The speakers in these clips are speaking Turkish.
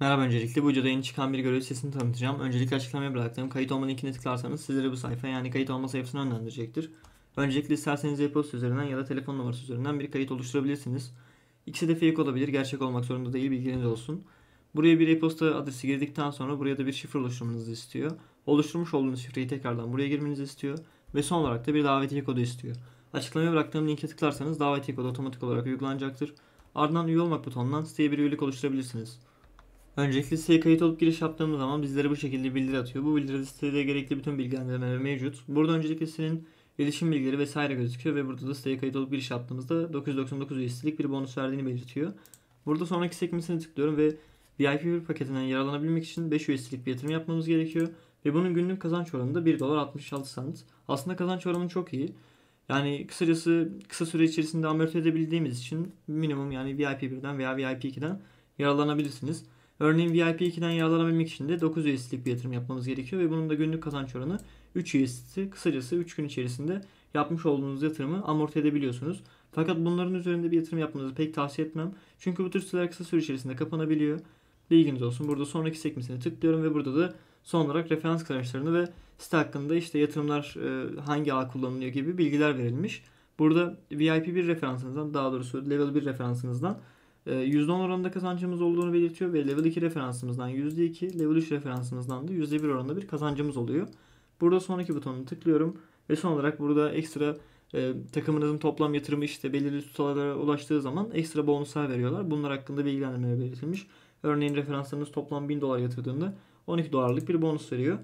Merhaba öncelikle bu videoda yeni çıkan bir görev sesini tanıtacağım. Öncelikle açıklamaya bıraktığım kayıt olma linkine tıklarsanız sizlere bu sayfa yani kayıt olma sayfasına yönlendirecektir. Öncelikle isterseniz e-posta üzerinden ya da telefon numarası üzerinden bir kayıt oluşturabilirsiniz. İkisi de fake olabilir, gerçek olmak zorunda değil bilginiz olsun. Buraya bir e-posta adresi girdikten sonra buraya da bir şifre oluşturmanızı istiyor. Oluşturmuş olduğunuz şifreyi tekrardan buraya girmenizi istiyor. Ve son olarak da bir davetiye kodu istiyor. Açıklamaya bıraktığım linke tıklarsanız davetiye kodu otomatik olarak uygulanacaktır. Ardından üye olmak butonundan siteye bir üyelik oluşturabilirsiniz. Öncelikle siteye kayıt olup giriş yaptığımız zaman bizlere bu şekilde bildiri atıyor. Bu bildiride sitede gerekli bütün bilgilendirmeler mevcut. Burada öncelikle senin iletişim bilgileri vesaire gözüküyor ve burada da siteye kayıt olup giriş yaptığımızda 999 üyesilik bir bonus verdiğini belirtiyor. Burada sonraki sekmesine tıklıyorum ve VIP bir paketinden yararlanabilmek için 5 üyesilik bir yatırım yapmamız gerekiyor. Ve bunun günlük kazanç oranı da 1 dolar 66 cent. Aslında kazanç oranı çok iyi. Yani kısacası kısa süre içerisinde amorti edebildiğimiz için minimum yani VIP 1'den veya VIP 2'den yararlanabilirsiniz. Örneğin VIP 2'den yararlanabilmek için de 9 USD'lik bir yatırım yapmanız gerekiyor ve bunun da günlük kazanç oranı 3 USD. Kısacası 3 gün içerisinde yapmış olduğunuz yatırımı amorti edebiliyorsunuz. Fakat bunların üzerinde bir yatırım yapmanızı pek tavsiye etmem. Çünkü bu tür siteler kısa süre içerisinde kapanabiliyor. Bilginiz olsun. Burada sonraki sekmesine tıklıyorum ve burada da son olarak referans kazançlarını ve site hakkında işte yatırımlar e, hangi ağ kullanılıyor gibi bilgiler verilmiş. Burada VIP bir referansınızdan daha doğrusu level bir referansınızdan %10 ee, oranında kazancımız olduğunu belirtiyor ve level 2 referansımızdan %2, level 3 referansımızdan da %1 oranında bir kazancımız oluyor. Burada sonraki butonunu tıklıyorum ve son olarak burada ekstra e, takımınızın toplam yatırımı işte belirli tutarlara ulaştığı zaman ekstra bonuslar veriyorlar. Bunlar hakkında bilgilendirme belirtilmiş. Örneğin referanslarınız toplam 1000 dolar yatırdığında 12 dolarlık bir bonus veriyor.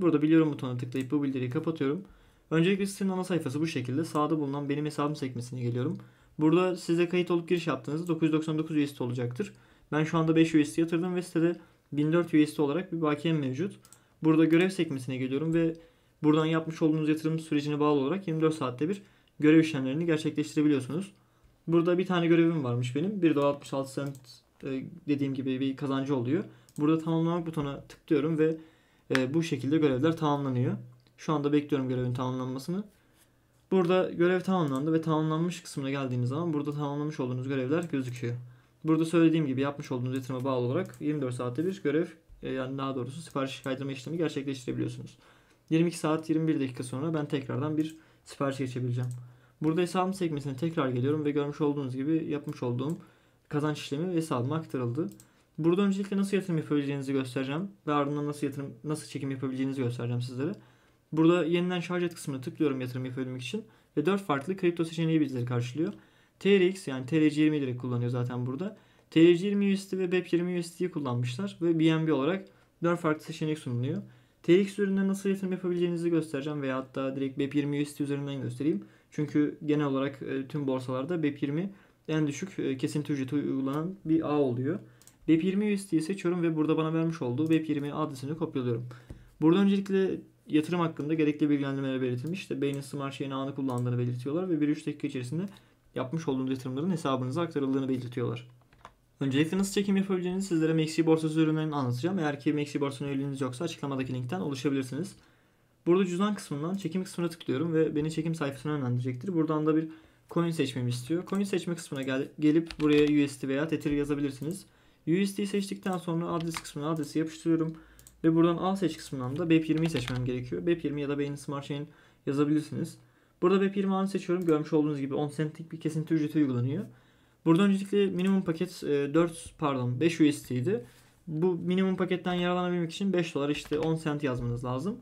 Burada biliyorum butonuna tıklayıp bu bildiriyi kapatıyorum. Öncelikle sitenin ana sayfası bu şekilde. Sağda bulunan benim hesabım sekmesine geliyorum. Burada size kayıt olup giriş yaptığınızda 999 USD olacaktır. Ben şu anda 5 USD yatırdım ve sitede 1004 USD olarak bir bakiyem mevcut. Burada görev sekmesine geliyorum ve buradan yapmış olduğunuz yatırım sürecine bağlı olarak 24 saatte bir görev işlemlerini gerçekleştirebiliyorsunuz. Burada bir tane görevim varmış benim. 1 66 cent dediğim gibi bir kazancı oluyor. Burada tamamlamak butona tıklıyorum ve e, bu şekilde görevler tamamlanıyor. Şu anda bekliyorum görevin tamamlanmasını. Burada görev tamamlandı ve tamamlanmış kısmına geldiğimiz zaman burada tamamlamış olduğunuz görevler gözüküyor. Burada söylediğim gibi yapmış olduğunuz yatırıma bağlı olarak 24 saatte bir görev e, yani daha doğrusu sipariş kaydırma işlemi gerçekleştirebiliyorsunuz. 22 saat 21 dakika sonra ben tekrardan bir sipariş geçebileceğim. Burada hesabım sekmesine tekrar geliyorum ve görmüş olduğunuz gibi yapmış olduğum kazanç işlemi ve hesabıma aktarıldı. Burada öncelikle nasıl yatırım yapabileceğinizi göstereceğim ve ardından nasıl yatırım nasıl çekim yapabileceğinizi göstereceğim sizlere. Burada yeniden şarj et kısmına tıklıyorum yatırım yapabilmek için ve 4 farklı kripto seçeneği bizleri karşılıyor. TRX yani TRC20 lira kullanıyor zaten burada. TRC20 USD ve BEP20 USD'yi kullanmışlar ve BNB olarak 4 farklı seçenek sunuluyor. TRX üzerinden nasıl yatırım yapabileceğinizi göstereceğim veya hatta direkt BEP20 USD üzerinden göstereyim. Çünkü genel olarak e, tüm borsalarda BEP20 en düşük e, kesinti ücreti uygulanan bir ağ oluyor. BEP20 USD'yi seçiyorum ve burada bana vermiş olduğu BEP20 adresini kopyalıyorum. Burada öncelikle yatırım hakkında gerekli bilgilendirmeler belirtilmiş. İşte Bain'in Smart Chain anı kullandığını belirtiyorlar ve 1-3 dakika içerisinde yapmış olduğunuz yatırımların hesabınıza aktarıldığını belirtiyorlar. Öncelikle nasıl çekim yapabileceğinizi sizlere Maxi borsası ürünlerini anlatacağım. Eğer ki Maxi Borsası üyeliğiniz yoksa açıklamadaki linkten ulaşabilirsiniz. Burada cüzdan kısmından çekim kısmına tıklıyorum ve beni çekim sayfasına yönlendirecektir. Buradan da bir coin seçmemi istiyor. Coin seçme kısmına gel gelip buraya UST veya Tether yazabilirsiniz. USD'yi seçtikten sonra adres kısmına adresi yapıştırıyorum. Ve buradan A seç kısmından da BEP20'yi seçmem gerekiyor. BEP20 ya da Beyin Smart Chain yazabilirsiniz. Burada BEP20 anı seçiyorum. Görmüş olduğunuz gibi 10 centlik bir kesinti ücreti uygulanıyor. Burada öncelikle minimum paket 4 e, pardon 5 UST idi. Bu minimum paketten yararlanabilmek için 5 dolar işte 10 cent yazmanız lazım.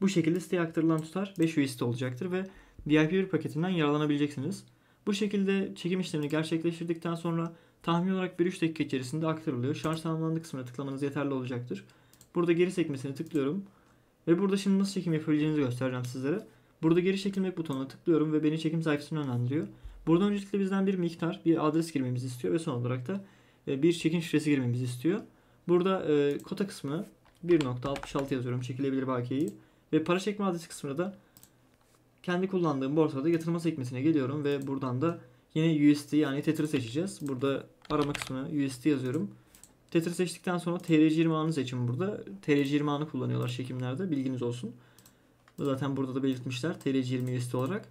Bu şekilde siteye aktarılan tutar 5 UST olacaktır ve VIP 1 paketinden yararlanabileceksiniz. Bu şekilde çekim işlemini gerçekleştirdikten sonra tahmin olarak 1-3 dakika içerisinde aktarılıyor. Şarj tamamlandı kısmına tıklamanız yeterli olacaktır. Burada geri sekmesine tıklıyorum. Ve burada şimdi nasıl çekim yapabileceğinizi göstereceğim sizlere. Burada geri çekilmek butonuna tıklıyorum ve beni çekim sayfasına yönlendiriyor. Burada öncelikle bizden bir miktar, bir adres girmemizi istiyor ve son olarak da e, bir çekim şifresi girmemizi istiyor. Burada e, kota kısmı 1.66 yazıyorum çekilebilir bakiyeyi. Ve para çekme adresi kısmına da kendi kullandığım borsada yatırma sekmesine geliyorum ve buradan da yine USD yani Tether seçeceğiz. Burada arama kısmına USD yazıyorum. Tetris seçtikten sonra TRC20 anı seçin burada. TRC20 anı kullanıyorlar çekimlerde. Bilginiz olsun. Zaten burada da belirtmişler TRC20 liste olarak.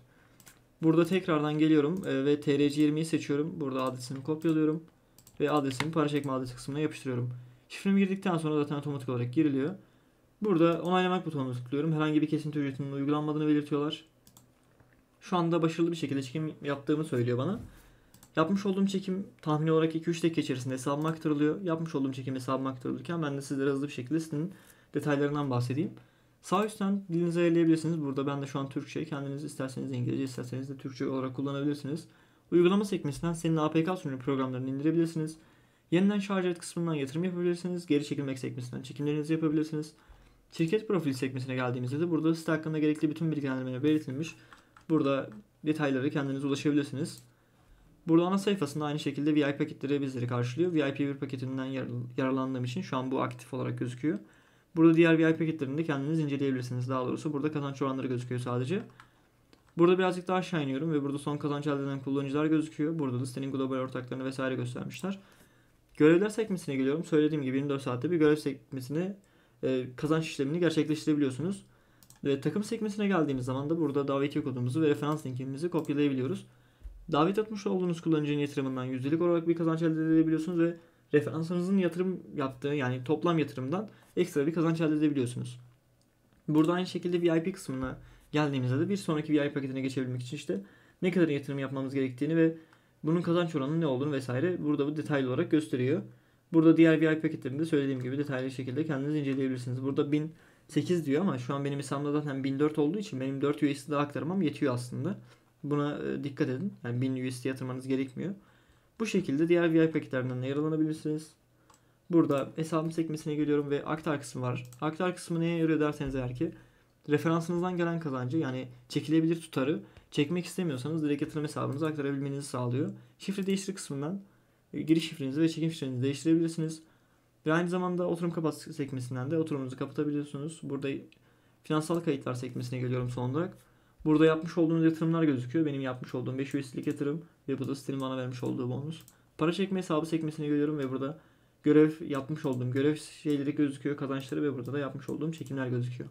Burada tekrardan geliyorum e, ve TRC20'yi seçiyorum. Burada adresini kopyalıyorum. Ve adresimi para çekme adresi kısmına yapıştırıyorum. Şifremi girdikten sonra zaten otomatik olarak giriliyor. Burada onaylamak butonunu tıklıyorum. Herhangi bir kesinti ücretinin uygulanmadığını belirtiyorlar. Şu anda başarılı bir şekilde çekim yaptığımı söylüyor bana. Yapmış olduğum çekim tahmin olarak 2-3 dakika içerisinde hesabıma aktarılıyor. Yapmış olduğum çekim hesabıma aktarılırken ben de sizlere hızlı bir şekilde sitenin detaylarından bahsedeyim. Sağ üstten dilinizi ayarlayabilirsiniz. Burada ben de şu an Türkçe. Kendiniz isterseniz İngilizce, isterseniz de Türkçe olarak kullanabilirsiniz. Uygulama sekmesinden senin APK sunucu programlarını indirebilirsiniz. Yeniden şarj et kısmından yatırım yapabilirsiniz. Geri çekilmek sekmesinden çekimlerinizi yapabilirsiniz. Şirket profil sekmesine geldiğimizde de burada site hakkında gerekli bütün bilgilendirmeler belirtilmiş. Burada detaylara kendiniz ulaşabilirsiniz. Burada ana sayfasında aynı şekilde VIP paketleri bizleri karşılıyor. VIP 1 paketinden yar yararlandığım için şu an bu aktif olarak gözüküyor. Burada diğer VIP paketlerini de kendiniz inceleyebilirsiniz. Daha doğrusu burada kazanç oranları gözüküyor sadece. Burada birazcık daha aşağı iniyorum ve burada son kazanç elde eden kullanıcılar gözüküyor. Burada listenin global ortaklarını vesaire göstermişler. Görevler sekmesine geliyorum. Söylediğim gibi 24 saatte bir görev sekmesini e, kazanç işlemini gerçekleştirebiliyorsunuz. Ve takım sekmesine geldiğimiz zaman da burada davetiye kodumuzu ve referans linkimizi kopyalayabiliyoruz. Davet atmış olduğunuz kullanıcının yatırımından yüzdelik olarak bir kazanç elde edebiliyorsunuz ve referansınızın yatırım yaptığı yani toplam yatırımdan ekstra bir kazanç elde edebiliyorsunuz. Burada aynı şekilde VIP kısmına geldiğimizde de bir sonraki VIP paketine geçebilmek için işte ne kadar yatırım yapmamız gerektiğini ve bunun kazanç oranının ne olduğunu vesaire burada bu detaylı olarak gösteriyor. Burada diğer VIP paketlerinde söylediğim gibi detaylı şekilde kendiniz inceleyebilirsiniz. Burada 1008 diyor ama şu an benim hesabımda zaten 1004 olduğu için benim 4 USD daha aktarmam yetiyor aslında. Buna e, dikkat edin. Yani 1000 USD yatırmanız gerekmiyor. Bu şekilde diğer VIP paketlerinden yararlanabilirsiniz. Burada hesabım sekmesine geliyorum ve aktar kısmı var. Aktar kısmı neye yarıyor derseniz eğer ki referansınızdan gelen kazancı yani çekilebilir tutarı çekmek istemiyorsanız direkt yatırım hesabınıza aktarabilmenizi sağlıyor. Şifre değiştir kısmından e, giriş şifrenizi ve çekim şifrenizi değiştirebilirsiniz. Ve aynı zamanda oturum kapat sekmesinden de oturumunuzu kapatabiliyorsunuz. Burada finansal kayıtlar sekmesine geliyorum son olarak. Burada yapmış olduğunuz yatırımlar gözüküyor. Benim yapmış olduğum 5 üyesilik yatırım ve bu da sitenin bana vermiş olduğu bonus. Para çekme hesabı sekmesini görüyorum ve burada görev yapmış olduğum görev şeyleri gözüküyor. Kazançları ve burada da yapmış olduğum çekimler gözüküyor.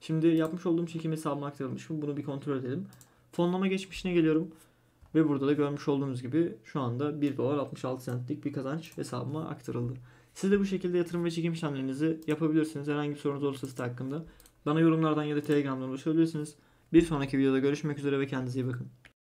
Şimdi yapmış olduğum çekim hesabıma aktarılmış mı? Bunu bir kontrol edelim. Fonlama geçmişine geliyorum. Ve burada da görmüş olduğunuz gibi şu anda 1 dolar 66 centlik bir kazanç hesabıma aktarıldı. Siz de bu şekilde yatırım ve çekim işlemlerinizi yapabilirsiniz. Herhangi bir sorunuz olursa site hakkında. Bana yorumlardan ya da Telegram'dan ulaşabilirsiniz. Bir sonraki videoda görüşmek üzere ve kendinize iyi bakın.